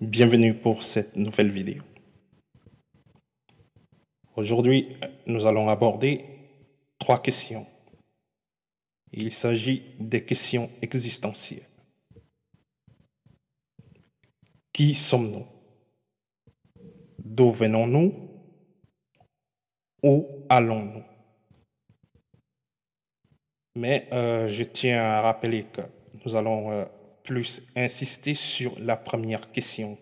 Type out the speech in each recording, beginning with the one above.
Bienvenue pour cette nouvelle vidéo. Aujourd'hui, nous allons aborder trois questions. Il s'agit des questions existentielles. Qui sommes-nous D'où venons-nous Où allons-nous Mais euh, je tiens à rappeler que nous allons euh, plus insister sur la première question,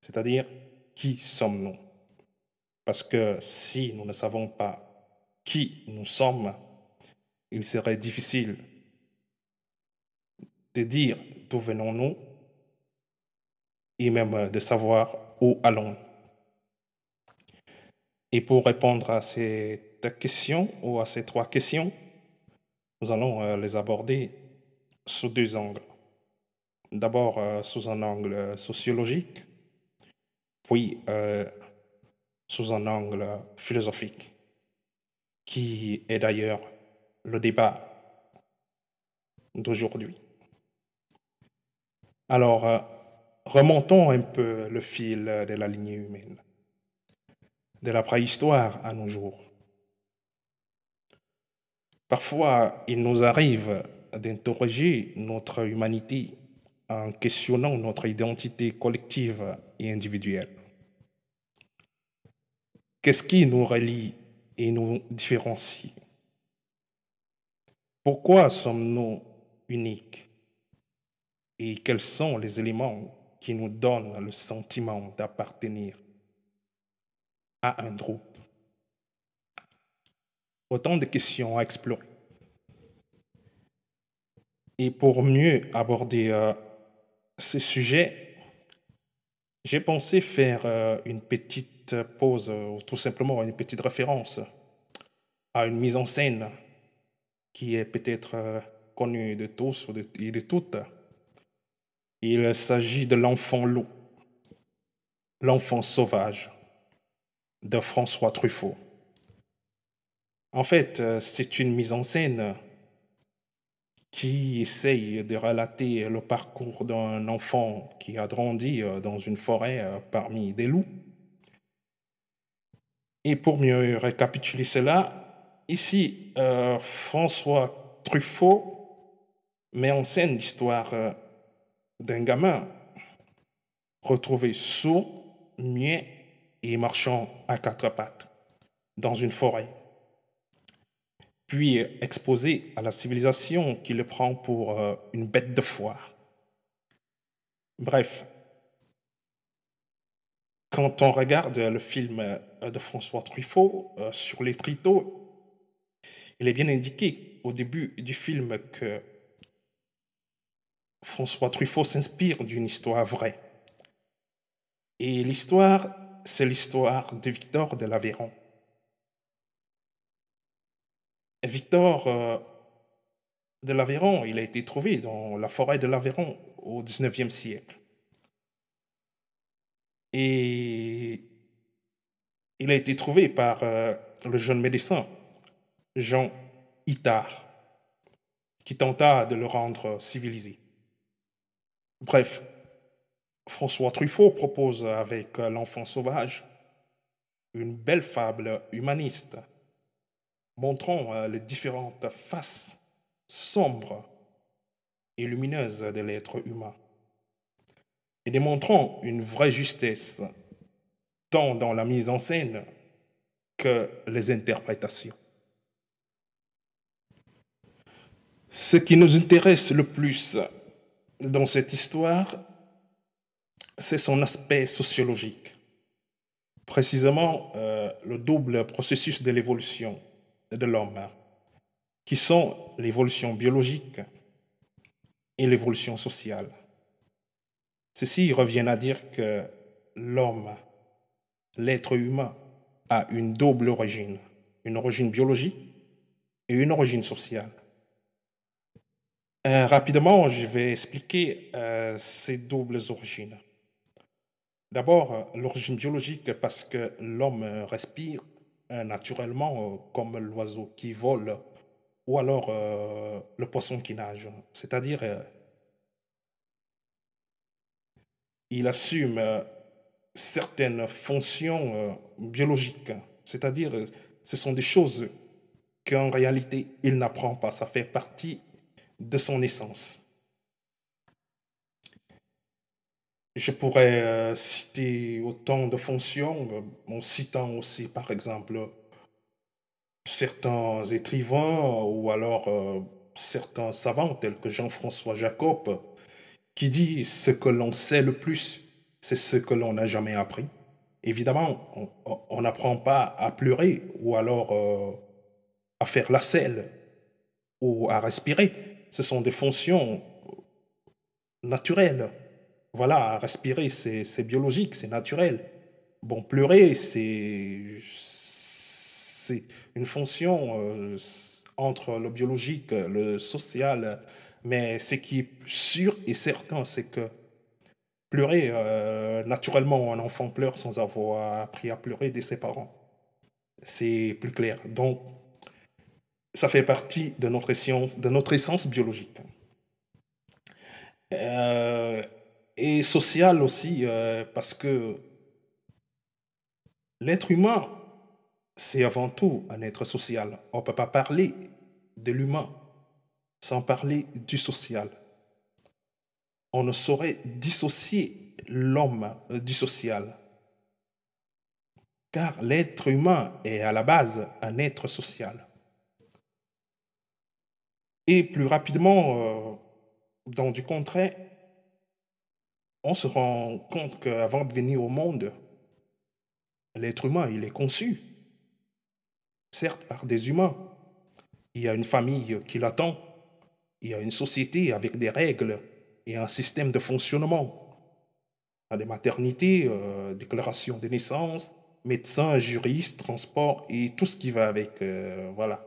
c'est-à-dire qui sommes-nous Parce que si nous ne savons pas qui nous sommes, il serait difficile de dire d'où venons-nous et même de savoir où allons. Et pour répondre à cette question ou à ces trois questions, nous allons euh, les aborder sous deux angles d'abord euh, sous un angle euh, sociologique, puis euh, sous un angle philosophique, qui est d'ailleurs le débat d'aujourd'hui. Alors, remontons un peu le fil de la lignée humaine, de la préhistoire à nos jours. Parfois, il nous arrive d'interroger notre humanité en questionnant notre identité collective et individuelle. Qu'est-ce qui nous relie et nous différencie Pourquoi sommes-nous uniques Et quels sont les éléments qui nous donnent le sentiment d'appartenir à un groupe Autant de questions à explorer. Et pour mieux aborder euh, ce sujet, j'ai pensé faire euh, une petite pause, euh, ou tout simplement une petite référence à une mise en scène qui est peut-être euh, connue de tous et de toutes. Il s'agit de L'enfant loup, L'enfant sauvage de François Truffaut. En fait, c'est une mise en scène qui essaye de relater le parcours d'un enfant qui a grandi euh, dans une forêt euh, parmi des loups. Et pour mieux récapituler cela, ici, euh, François Truffaut met en scène l'histoire d'un gamin retrouvé sourd, muet et marchant à quatre pattes dans une forêt puis exposé à la civilisation qui le prend pour euh, une bête de foire. Bref, quand on regarde le film euh, de François Truffaut euh, sur les triteaux, il est bien indiqué au début du film que François Truffaut s'inspire d'une histoire vraie. Et l'histoire, c'est l'histoire de Victor de l'Aveyron. Victor euh, de l'Aveyron, il a été trouvé dans la forêt de l'Aveyron au 19e siècle. Et il a été trouvé par euh, le jeune médecin Jean Itard, qui tenta de le rendre civilisé. Bref, François Truffaut propose avec euh, L'enfant sauvage une belle fable humaniste montrant euh, les différentes faces sombres et lumineuses de l'être humain et démontrant une vraie justesse tant dans la mise en scène que les interprétations. Ce qui nous intéresse le plus dans cette histoire, c'est son aspect sociologique, précisément euh, le double processus de l'évolution de l'homme, hein, qui sont l'évolution biologique et l'évolution sociale. Ceci revient à dire que l'homme, l'être humain, a une double origine, une origine biologique et une origine sociale. Euh, rapidement, je vais expliquer euh, ces doubles origines. D'abord, l'origine biologique, parce que l'homme respire, euh, naturellement, euh, comme l'oiseau qui vole ou alors euh, le poisson qui nage. C'est-à-dire, il assume certaines fonctions biologiques. C'est-à-dire, ce sont des choses qu'en réalité, il n'apprend pas. Ça fait partie de son essence. Je pourrais euh, citer autant de fonctions, euh, en citant aussi par exemple certains écrivains ou alors euh, certains savants tels que Jean-François Jacob qui dit ce que l'on sait le plus, c'est ce que l'on n'a jamais appris. Évidemment, on n'apprend pas à pleurer ou alors à faire la selle ou à respirer. Ce sont des fonctions naturelles. Voilà, respirer, c'est biologique, c'est naturel. Bon, pleurer, c'est une fonction euh, entre le biologique, le social. Mais ce qui est sûr et certain, c'est que pleurer, euh, naturellement, un enfant pleure sans avoir appris à pleurer de ses parents. C'est plus clair. Donc, ça fait partie de notre, de notre essence biologique. Euh, et social aussi, euh, parce que l'être humain, c'est avant tout un être social. On ne peut pas parler de l'humain sans parler du social. On ne saurait dissocier l'homme euh, du social, car l'être humain est à la base un être social. Et plus rapidement, euh, dans du contraire, on se rend compte qu'avant de venir au monde, l'être humain, il est conçu, certes par des humains. Il y a une famille qui l'attend, il y a une société avec des règles et un système de fonctionnement. Les maternités, euh, déclaration de naissance, médecins, juristes, transport et tout ce qui va avec. Euh, voilà.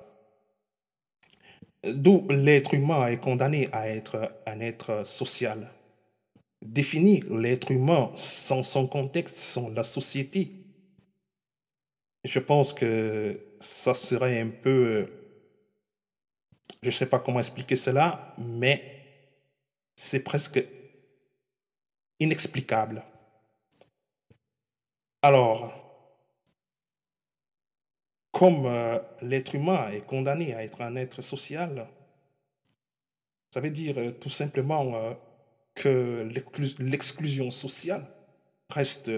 D'où l'être humain est condamné à être un être social définir l'être humain sans son contexte, sans la société. Je pense que ça serait un peu, euh, je ne sais pas comment expliquer cela, mais c'est presque inexplicable. Alors, comme euh, l'être humain est condamné à être un être social, ça veut dire euh, tout simplement que l'exclusion sociale reste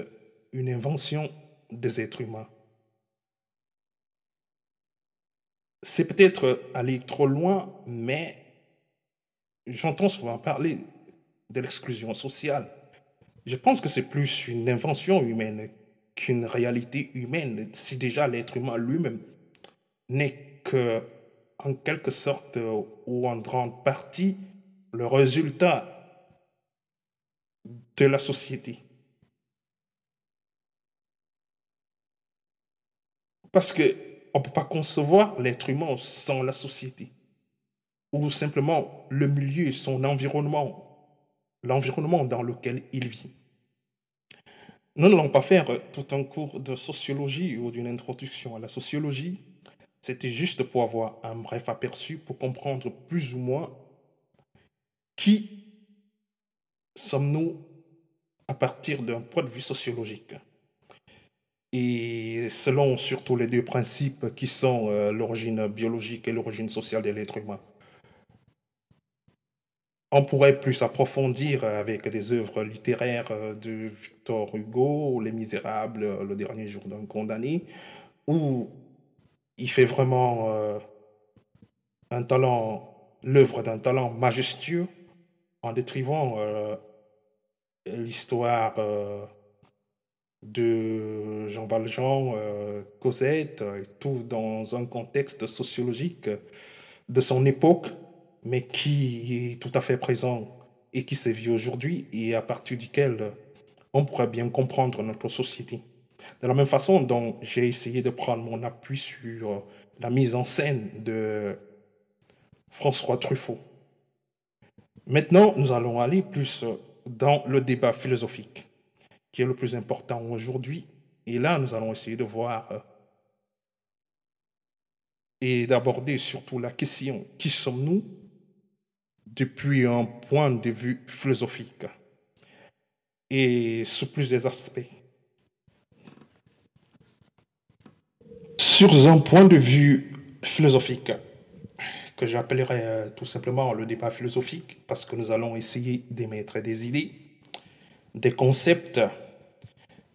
une invention des êtres humains. C'est peut-être aller trop loin, mais j'entends souvent parler de l'exclusion sociale. Je pense que c'est plus une invention humaine qu'une réalité humaine, si déjà l'être humain lui-même n'est que, en quelque sorte, ou en grande partie, le résultat de la société. Parce qu'on ne peut pas concevoir l'être humain sans la société, ou simplement le milieu, son environnement, l'environnement dans lequel il vit. Nous n'allons pas faire tout un cours de sociologie ou d'une introduction à la sociologie. C'était juste pour avoir un bref aperçu, pour comprendre plus ou moins qui sommes-nous à partir d'un point de vue sociologique et selon surtout les deux principes qui sont euh, l'origine biologique et l'origine sociale de l'être humain. On pourrait plus approfondir avec des œuvres littéraires euh, de Victor Hugo, Les Misérables, euh, Le dernier jour d'un condamné, où il fait vraiment un talent, l'œuvre d'un talent majestueux en décrivant euh, l'histoire euh, de Jean Valjean, euh, Cosette, et tout dans un contexte sociologique de son époque, mais qui est tout à fait présent et qui vit aujourd'hui et à partir duquel on pourrait bien comprendre notre société. De la même façon dont j'ai essayé de prendre mon appui sur la mise en scène de François Truffaut. Maintenant, nous allons aller plus euh, dans le débat philosophique, qui est le plus important aujourd'hui. Et là, nous allons essayer de voir euh, et d'aborder surtout la question qui sommes-nous depuis un point de vue philosophique et sous plusieurs aspects. Sur un point de vue philosophique, que j'appellerai euh, tout simplement le débat philosophique, parce que nous allons essayer d'émettre des idées, des concepts,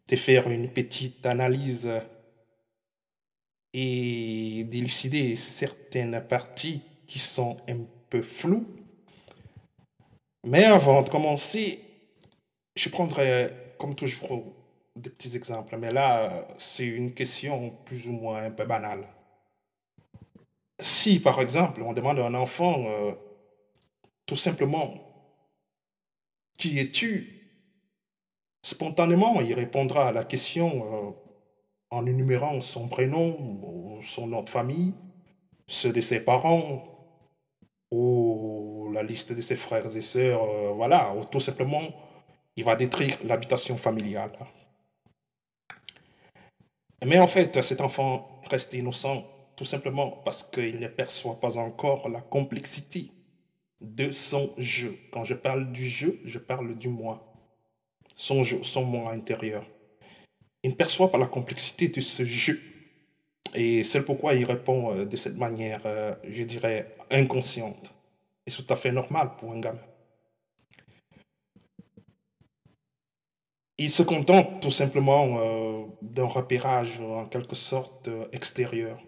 de faire une petite analyse et d'élucider certaines parties qui sont un peu floues. Mais avant de commencer, je prendrai, comme toujours, des petits exemples. Mais là, c'est une question plus ou moins un peu banale. Si, par exemple, on demande à un enfant, euh, tout simplement, qui es-tu Spontanément, il répondra à la question euh, en énumérant son prénom, son nom de famille, ceux de ses parents, ou la liste de ses frères et sœurs, euh, voilà, tout simplement, il va détruire l'habitation familiale. Mais en fait, cet enfant reste innocent tout simplement parce qu'il ne perçoit pas encore la complexité de son jeu. Quand je parle du jeu, je parle du moi. Son jeu, son moi intérieur. Il ne perçoit pas la complexité de ce jeu. Et c'est pourquoi il répond euh, de cette manière, euh, je dirais, inconsciente. Et c'est tout à fait normal pour un gamin. Il se contente tout simplement euh, d'un repérage en quelque sorte extérieur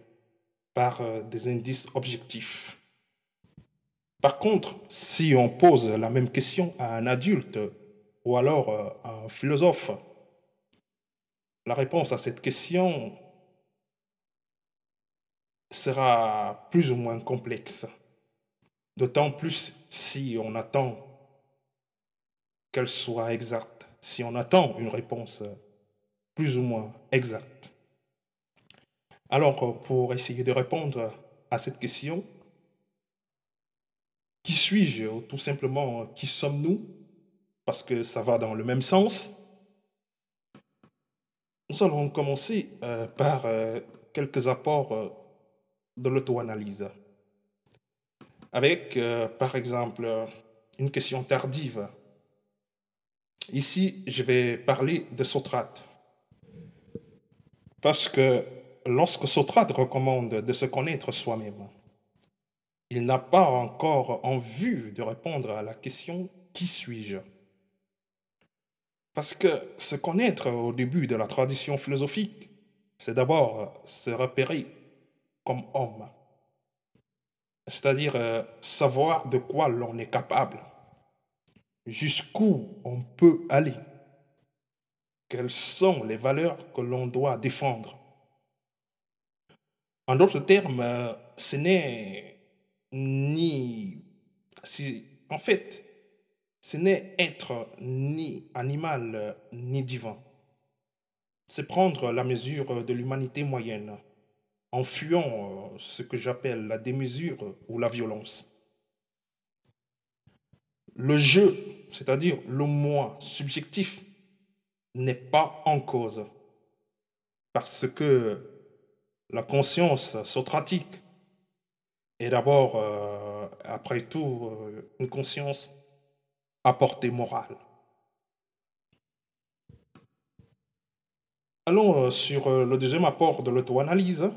par euh, des indices objectifs. Par contre, si on pose la même question à un adulte ou alors euh, à un philosophe, la réponse à cette question sera plus ou moins complexe. D'autant plus si on attend qu'elle soit exacte, si on attend une réponse euh, plus ou moins exacte. Alors, pour essayer de répondre à cette question, qui suis-je ou tout simplement qui sommes-nous Parce que ça va dans le même sens. Nous allons commencer euh, par euh, quelques apports euh, de l'auto-analyse. Avec, par exemple, une question tardive. Ici, je vais parler de Sotrate Parce que lorsque Socrate recommande de se connaître soi-même, il n'a pas encore en vue de répondre à la question Qui suis-je Parce que se connaître au début de la tradition philosophique, c'est d'abord euh, se repérer comme homme, c'est-à-dire euh, savoir de quoi l'on est capable, jusqu'où on peut aller, quelles sont les valeurs que l'on doit défendre en d'autres termes, euh, ce n'est ni... en fait, ce n'est être ni animal ni divin. C'est prendre la mesure de l'humanité moyenne en fuyant euh, ce que j'appelle la démesure ou la violence. Le jeu, c'est-à-dire le moi subjectif, n'est pas en cause parce que la conscience socratique est d'abord, euh, après tout, euh, une conscience à portée morale. Allons euh, sur le deuxième apport de l'auto-analyse.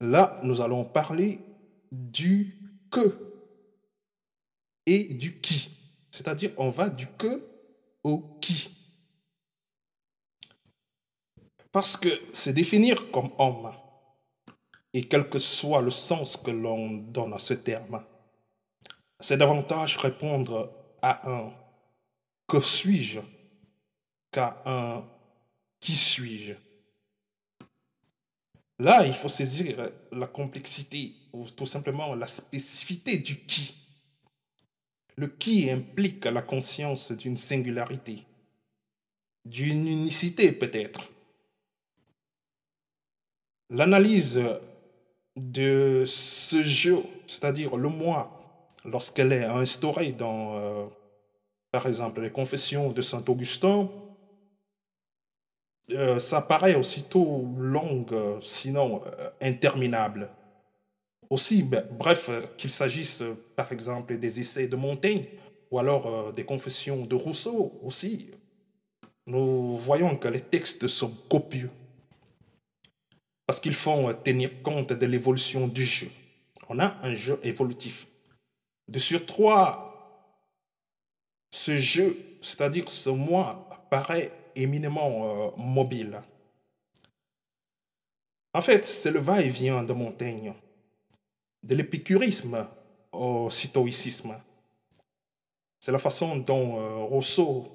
Là, nous allons parler du que et du qui. C'est-à-dire, on va du que au qui. Parce que se définir comme homme, et quel que soit le sens que l'on donne à ce terme, c'est davantage répondre à un que suis-je qu'à un qui suis-je. Là, il faut saisir la complexité ou tout simplement la spécificité du qui. Le qui implique la conscience d'une singularité, d'une unicité peut-être, L'analyse de ce jeu, c'est-à-dire le moi, lorsqu'elle est instaurée dans, euh, par exemple, les confessions de Saint Augustin, euh, ça paraît aussitôt longue, sinon euh, interminable. Aussi, ben, bref, qu'il s'agisse par exemple des essais de Montaigne ou alors des confessions de Rousseau aussi, nous voyons que les textes sont copieux parce qu'ils font euh, tenir compte de l'évolution du jeu. On a un jeu évolutif. De sur trois, ce jeu, c'est-à-dire ce moi, paraît éminemment euh, mobile. En fait, c'est le va-et-vient de Montaigne, de l'épicurisme au stoïcisme. C'est la façon dont euh, Rousseau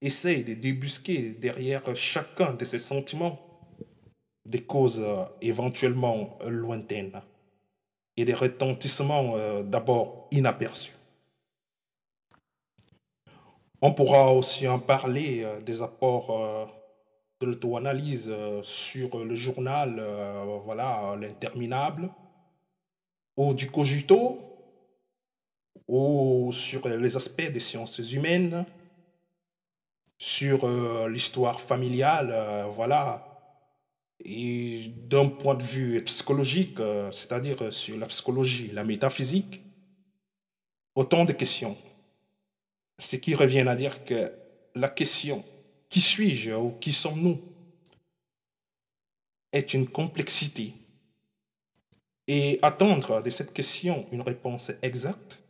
essaye de débusquer derrière chacun de ses sentiments des causes euh, éventuellement euh, lointaines hein, et des retentissements euh, d'abord inaperçus. On pourra aussi en parler des apports de l'auto-analyse sur le journal, voilà, l'interminable, ou du cogito, ou sur les aspects des sciences humaines, sur l'histoire familiale, voilà, et d'un point de vue psychologique, euh, c'est-à-dire euh, sur la psychologie, la métaphysique, autant de questions. Ce qui revient à dire que la question qui suis-je ou qui sommes-nous est une complexité. Et attendre de cette question une réponse exacte,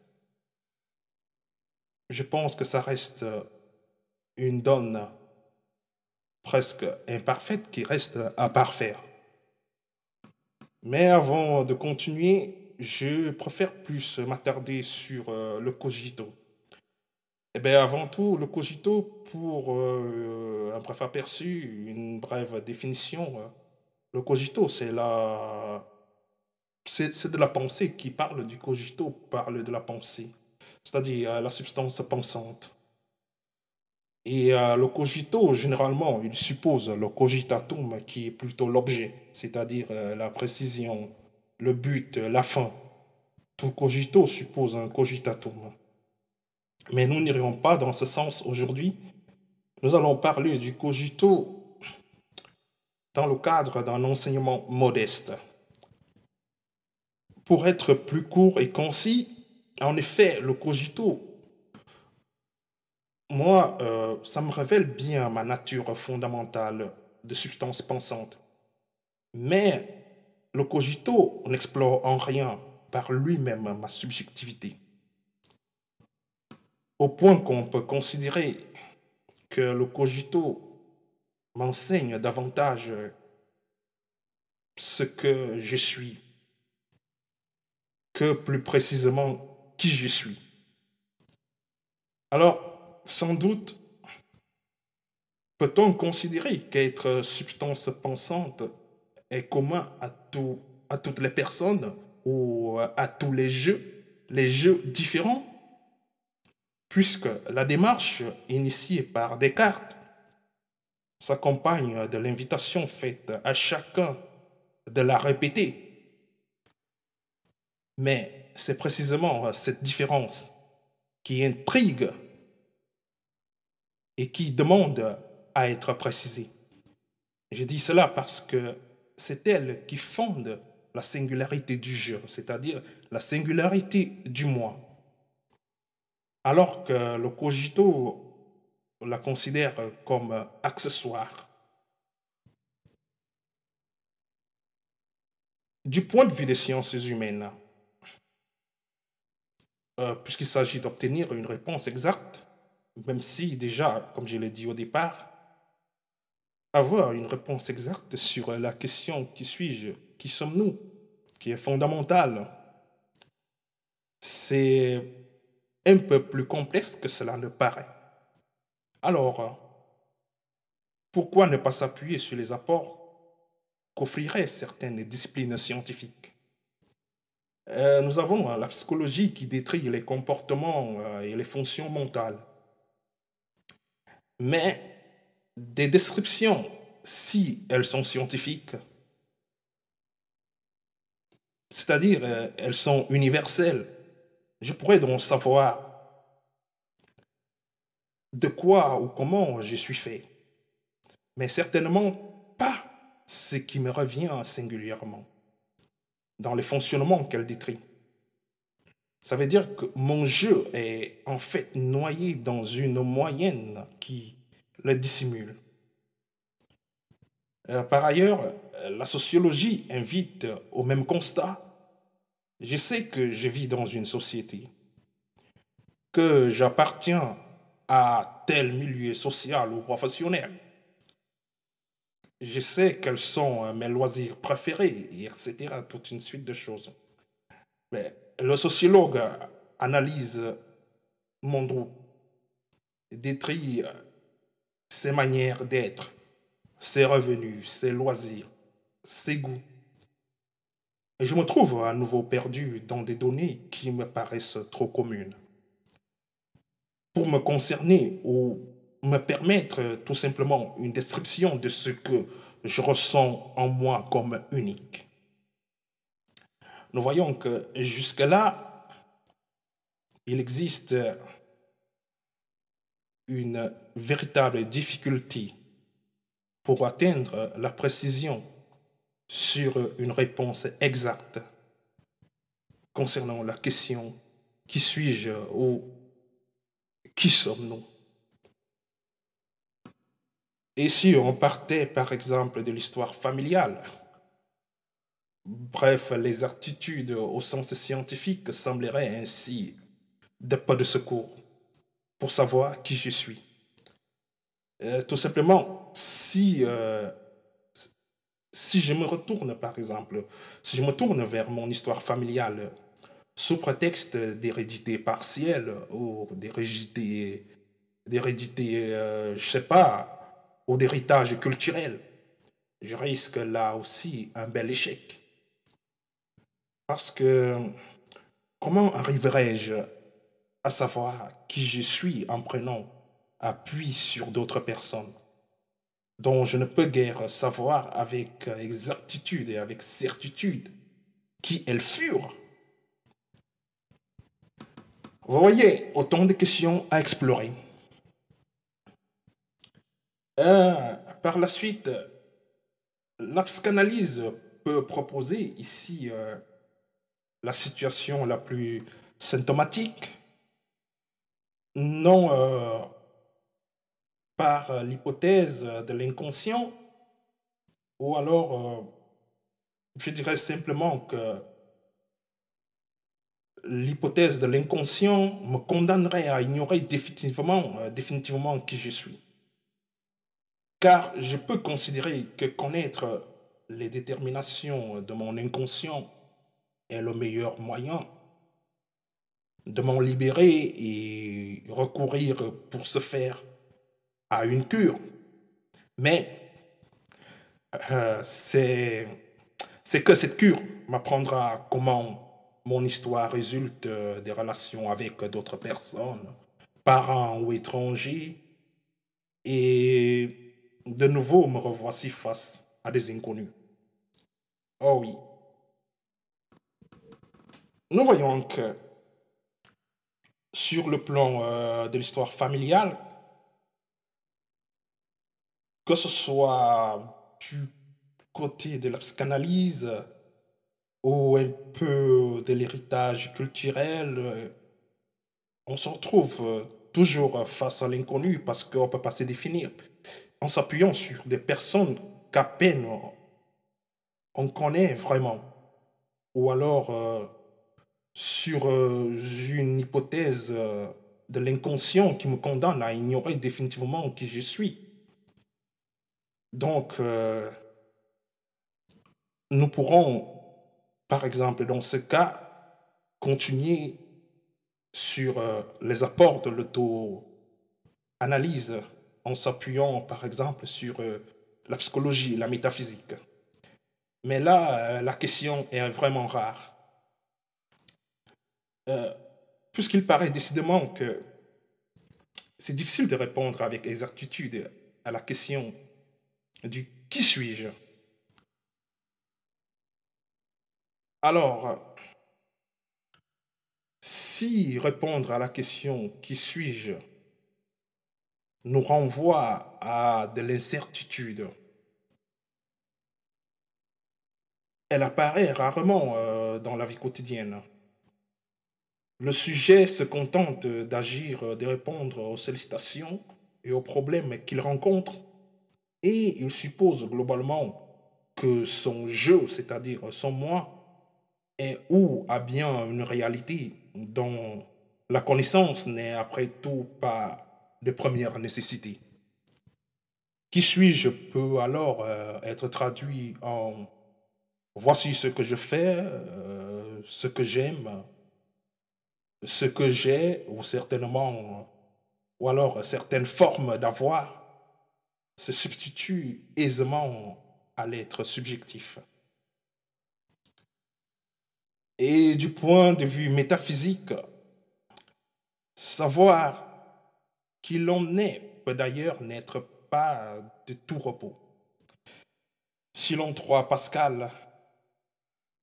je pense que ça reste euh, une donne presque imparfaite qui reste à parfaire. Mais avant de continuer, je préfère plus m'attarder sur euh, le cogito. Eh bien, avant tout, le cogito, pour euh, un bref aperçu, une brève définition, euh, le cogito, c'est la... C'est de la pensée qui parle du cogito, parle de la pensée, c'est-à-dire la substance pensante. Et euh, le cogito, généralement, il suppose le cogitatum qui est plutôt l'objet, c'est-à-dire euh, la précision, le but, euh, la fin. Tout cogito suppose un cogitatum. Mais nous n'irons pas dans ce sens aujourd'hui. Nous allons parler du cogito dans le cadre d'un enseignement modeste. Pour être plus court et concis, en effet, le cogito moi, euh, ça me révèle bien ma nature fondamentale de substance pensante. Mais le cogito n'explore en rien par lui-même ma subjectivité. Au point qu'on peut considérer que le cogito m'enseigne davantage ce que je suis que plus précisément qui je suis. Alors, sans doute, peut-on considérer qu'être substance pensante est commun à, à toutes les personnes ou euh, à tous les jeux, les jeux différents Puisque la démarche initiée par Descartes s'accompagne de l'invitation faite à chacun de la répéter. Mais c'est précisément euh, cette différence qui intrigue et qui demande à être précisée. Je dis cela parce que c'est elle qui fonde la singularité du jeu, c'est-à-dire la singularité du moi. Alors que le cogito la considère comme accessoire. Du point de vue des sciences humaines, euh, puisqu'il s'agit d'obtenir une réponse exacte, même si déjà, comme je l'ai dit au départ, avoir une réponse exacte sur la question qui suis-je, qui sommes-nous, qui est fondamentale, c'est un peu plus complexe que cela ne paraît. Alors, pourquoi ne pas s'appuyer sur les apports qu'offriraient certaines disciplines scientifiques euh, Nous avons hein, la psychologie qui détruit les comportements euh, et les fonctions mentales mais des descriptions, si elles sont scientifiques, c'est-à-dire euh, elles sont universelles, je pourrais donc savoir de quoi ou comment je suis fait, mais certainement pas ce qui me revient singulièrement dans le fonctionnement qu'elle détruit. Ça veut dire que mon jeu est en fait noyé dans une moyenne qui le dissimule. Euh, par ailleurs, euh, la sociologie invite au même constat. Je sais que je vis dans une société, que j'appartiens à tel milieu social ou professionnel. Je sais quels sont euh, mes loisirs préférés, etc. Toute une suite de choses. Mais le sociologue analyse mon groupe, détruit ses manières d'être, ses revenus, ses loisirs, ses goûts. Et je me trouve à nouveau perdu dans des données qui me paraissent trop communes. Pour me concerner ou me permettre tout simplement une description de ce que je ressens en moi comme unique nous voyons que jusque-là, il existe une véritable difficulté pour atteindre la précision sur une réponse exacte concernant la question qui suis-je ou qui sommes-nous Et si on partait par exemple de l'histoire familiale, Bref, les attitudes au sens scientifique sembleraient ainsi des pas de secours pour savoir qui je suis. Euh, tout simplement, si, euh, si je me retourne, par exemple, si je me tourne vers mon histoire familiale sous prétexte d'hérédité partielle ou d'hérédité, d'hérédité ne euh, sais pas, ou d'héritage culturel, je risque là aussi un bel échec. Parce que comment arriverais-je à savoir qui je suis en prenant appui sur d'autres personnes dont je ne peux guère savoir avec exactitude et avec certitude qui elles furent. Vous voyez, autant de questions à explorer. Euh, par la suite, la psychanalyse peut proposer ici euh, la situation la plus symptomatique, non euh, par euh, l'hypothèse de l'inconscient, ou alors, euh, je dirais simplement que l'hypothèse de l'inconscient me condamnerait à ignorer définitivement, définitivement qui je suis. Car je peux considérer que connaître les déterminations de mon inconscient est le meilleur moyen de m'en libérer et recourir pour se faire à une cure. Mais euh, c'est que cette cure m'apprendra comment mon histoire résulte euh, des relations avec d'autres personnes, parents ou étrangers. Et de nouveau, me revoici face à des inconnus. Oh oui, nous voyons que sur le plan euh, de l'histoire familiale, que ce soit du côté de la psychanalyse ou un peu de l'héritage culturel, euh, on se retrouve euh, toujours face à l'inconnu parce qu'on ne peut pas se définir en s'appuyant sur des personnes qu'à peine on connaît vraiment ou alors sur euh, une hypothèse euh, de l'inconscient qui me condamne à ignorer définitivement qui je suis. Donc, euh, nous pourrons, par exemple, dans ce cas, continuer sur les apports de l'auto-analyse en s'appuyant, par exemple, sur la psychologie la métaphysique. Mais là, la question est vraiment rare. Euh, puisqu'il paraît décidément que c'est difficile de répondre avec exactitude à la question du qui suis-je Alors, si répondre à la question qui suis-je nous renvoie à de l'incertitude, elle apparaît rarement euh, dans la vie quotidienne. Le sujet se contente d'agir, de répondre aux sollicitations et aux problèmes qu'il rencontre, et il suppose globalement que son jeu, c'est-à-dire son moi, est ou a bien une réalité dont la connaissance n'est après tout pas de première nécessité. Qui suis-je peut alors euh, être traduit en voici ce que je fais, euh, ce que j'aime, ce que j'ai, ou certainement, ou alors certaines formes d'avoir, se substitue aisément à l'être subjectif. Et du point de vue métaphysique, savoir qui l'on est peut d'ailleurs n'être pas de tout repos. Si l'on croit Pascal,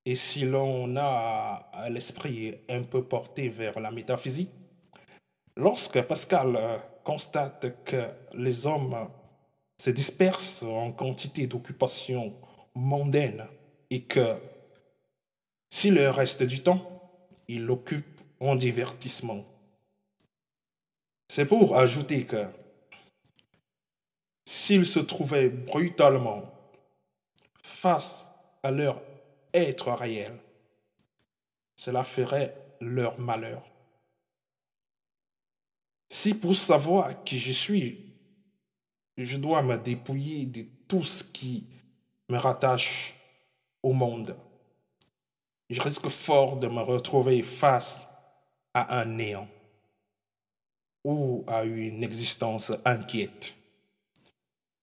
et si l'on a l'esprit un peu porté vers la métaphysique, lorsque Pascal euh, constate que les hommes se dispersent en quantité d'occupations mondaines et que s'il le reste du temps, ils l'occupent en divertissement. C'est pour ajouter que s'ils se trouvaient brutalement face à leur être réel. Cela ferait leur malheur. Si pour savoir qui je suis, je dois me dépouiller de tout ce qui me rattache au monde, je risque fort de me retrouver face à un néant ou à une existence inquiète,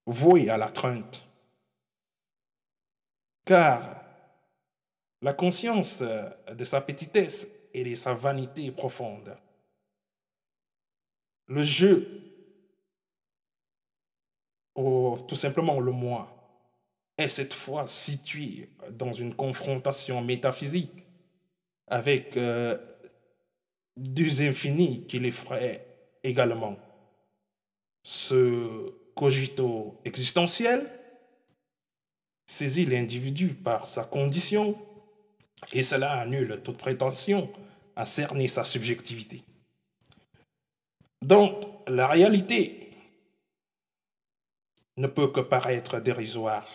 vouée à la crainte. Car la conscience euh, de sa petitesse et de sa vanité profonde. Le jeu, ou tout simplement le moi, est cette fois situé dans une confrontation métaphysique avec euh, deux infinis qui l'effraient également. Ce cogito existentiel saisit l'individu par sa condition et cela annule toute prétention à cerner sa subjectivité. Donc, la réalité ne peut que paraître dérisoire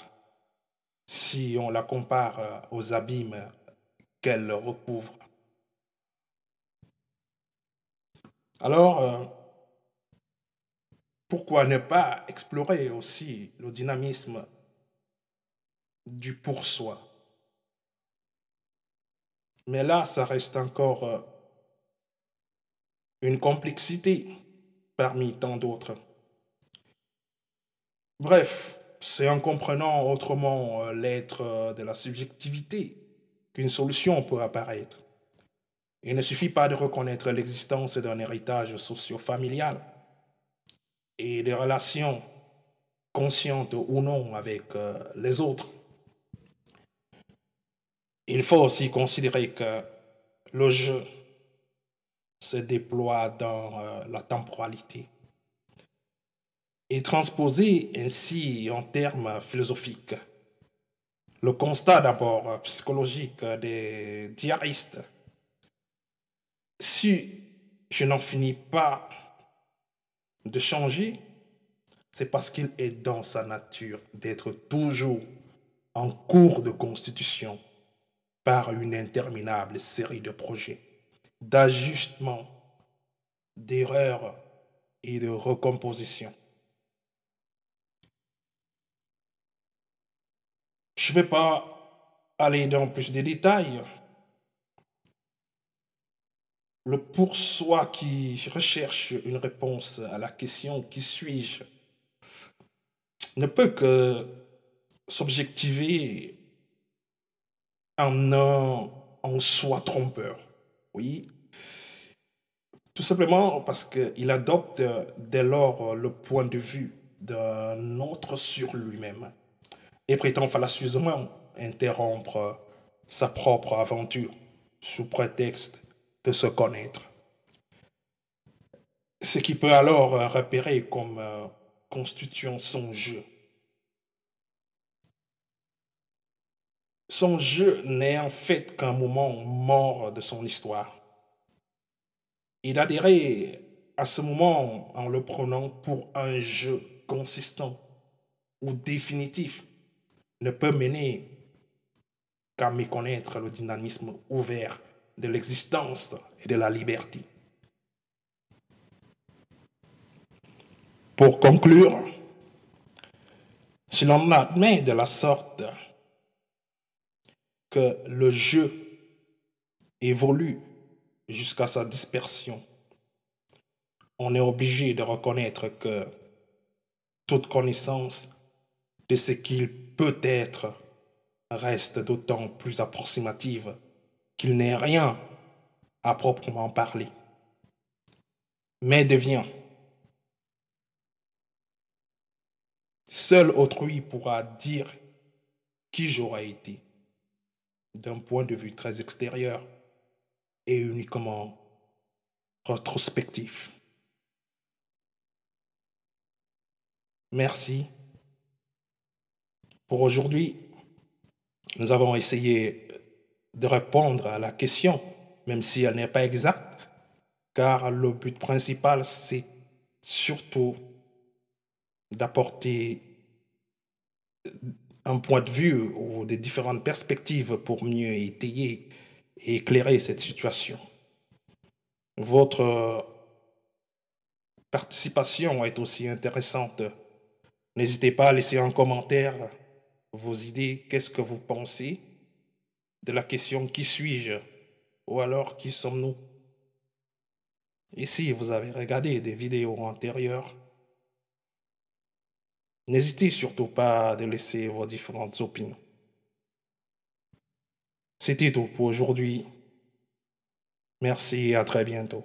si on la compare euh, aux abîmes qu'elle recouvre. Alors, euh, pourquoi ne pas explorer aussi le dynamisme du pour-soi mais là, ça reste encore euh, une complexité parmi tant d'autres. Bref, c'est en comprenant autrement euh, l'être euh, de la subjectivité qu'une solution peut apparaître. Il ne suffit pas de reconnaître l'existence d'un héritage socio-familial et des relations conscientes ou non avec les autres. Il faut aussi considérer que le jeu se déploie dans euh, la temporalité et transposer ainsi en termes philosophiques le constat d'abord euh, psychologique euh, des diaristes. Si je n'en finis pas de changer, c'est parce qu'il est dans sa nature d'être toujours en cours de constitution par une interminable série de projets, d'ajustements, d'erreurs et de recompositions. Je ne vais pas aller dans plus de détails. Le pour soi qui recherche une réponse à la question qui suis-je ne peut que s'objectiver en en soi trompeur. Oui. Tout simplement parce qu'il adopte euh, dès lors euh, le point de vue d'un autre sur lui-même et prétend fallacieusement interrompre euh, sa propre aventure sous prétexte de se connaître. Ce qui peut alors repérer comme constituant son jeu Son jeu n'est en fait qu'un moment mort de son histoire. Il adhérait à ce moment en le prenant pour un jeu consistant ou définitif ne peut mener qu'à méconnaître le dynamisme ouvert de l'existence et de la liberté. Pour conclure, si l'on admet de la sorte le jeu évolue jusqu'à sa dispersion, on est obligé de reconnaître que toute connaissance de ce qu'il peut être reste d'autant plus approximative qu'il n'est rien à proprement parler, mais devient. Seul autrui pourra dire qui j'aurais été d'un point de vue très extérieur et uniquement rétrospectif. Merci. Pour aujourd'hui, nous avons essayé de répondre à la question, même si elle n'est pas exacte, car le but principal, c'est surtout d'apporter un point de vue ou des différentes perspectives pour mieux étayer et éclairer cette situation. Votre euh, participation est aussi intéressante. N'hésitez pas à laisser en commentaire vos idées, qu'est-ce que vous pensez de la question qui suis-je ou alors qui sommes-nous. Et si vous avez regardé des vidéos antérieures, N'hésitez surtout pas de laisser vos différentes opinions. C'était tout pour aujourd'hui. Merci et à très bientôt.